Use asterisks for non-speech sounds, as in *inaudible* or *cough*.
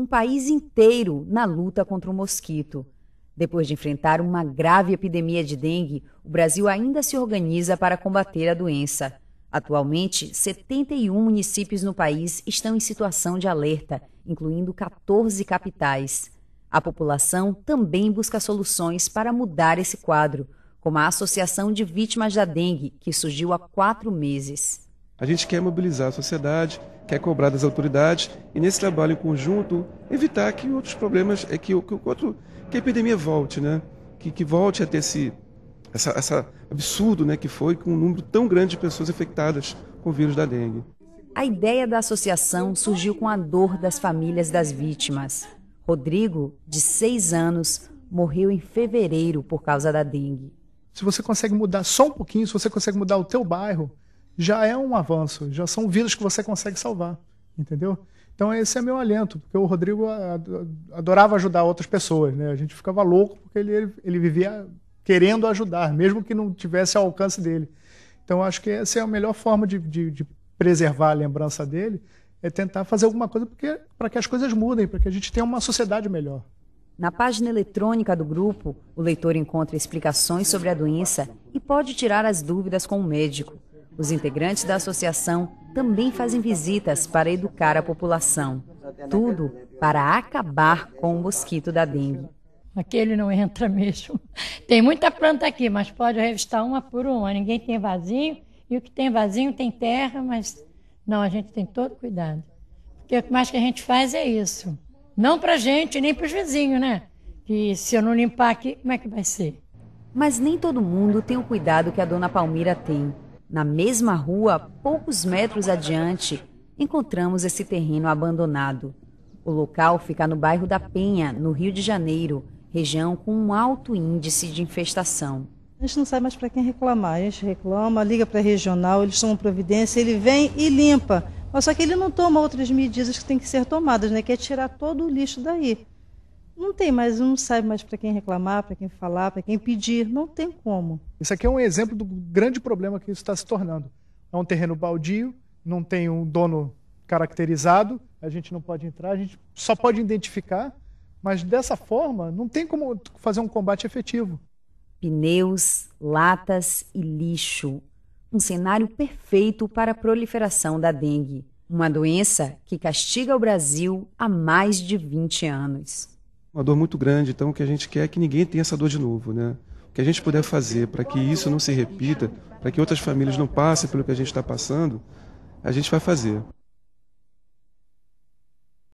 um país inteiro na luta contra o mosquito. Depois de enfrentar uma grave epidemia de dengue, o Brasil ainda se organiza para combater a doença. Atualmente, 71 municípios no país estão em situação de alerta, incluindo 14 capitais. A população também busca soluções para mudar esse quadro, como a Associação de Vítimas da Dengue, que surgiu há quatro meses. A gente quer mobilizar a sociedade que é cobrado das autoridades e nesse trabalho em conjunto evitar que outros problemas é que, que outro que a epidemia volte, né? Que, que volte a ter esse essa, essa absurdo, né, que foi com um número tão grande de pessoas infectadas com o vírus da dengue. A ideia da associação surgiu com a dor das famílias das vítimas. Rodrigo, de seis anos, morreu em fevereiro por causa da dengue. Se você consegue mudar só um pouquinho, se você consegue mudar o teu bairro, já é um avanço, já são vidas que você consegue salvar, entendeu? Então esse é meu alento, porque o Rodrigo adorava ajudar outras pessoas, né? A gente ficava louco porque ele, ele vivia querendo ajudar, mesmo que não tivesse ao alcance dele. Então acho que essa é a melhor forma de, de, de preservar a lembrança dele, é tentar fazer alguma coisa para que as coisas mudem, para que a gente tenha uma sociedade melhor. Na página eletrônica do grupo, o leitor encontra explicações sobre a doença e pode tirar as dúvidas com o médico. Os integrantes da associação também fazem visitas para educar a população. Tudo para acabar com o mosquito da dengue. Aquele não entra mesmo. *laughs* Tem muita planta aqui, mas pode revistar uma por uma. Ninguém tem vazio. E o que tem vazio tem terra, mas não, a gente tem todo cuidado. Porque o que mais que a gente faz é isso. Não para gente, nem para os vizinhos, né? Que se eu não limpar aqui, como é que vai ser? Mas nem todo mundo tem o cuidado que a dona Palmira tem. Na mesma rua, poucos metros adiante, encontramos esse terreno abandonado. O local fica no bairro da Penha, no Rio de Janeiro, região com um alto índice de infestação. A gente não sabe mais para quem reclamar. A gente reclama, liga para a regional, eles tomam providência, ele vem e limpa. Mas só que ele não toma outras medidas que têm que ser tomadas, né? que é tirar todo o lixo daí. Não tem mais, não sabe mais para quem reclamar, para quem falar, para quem pedir, não tem como. Isso aqui é um exemplo do grande problema que isso está se tornando. É um terreno baldio, não tem um dono caracterizado, a gente não pode entrar, a gente só pode identificar, mas dessa forma não tem como fazer um combate efetivo. Pneus, latas e lixo. Um cenário perfeito para a proliferação da dengue, uma doença que castiga o Brasil há mais de 20 anos uma dor muito grande. Então, o que a gente quer é que ninguém tenha essa dor de novo, né? O que a gente puder fazer para que isso não se repita, para que outras famílias não passem pelo que a gente está passando, a gente vai fazer.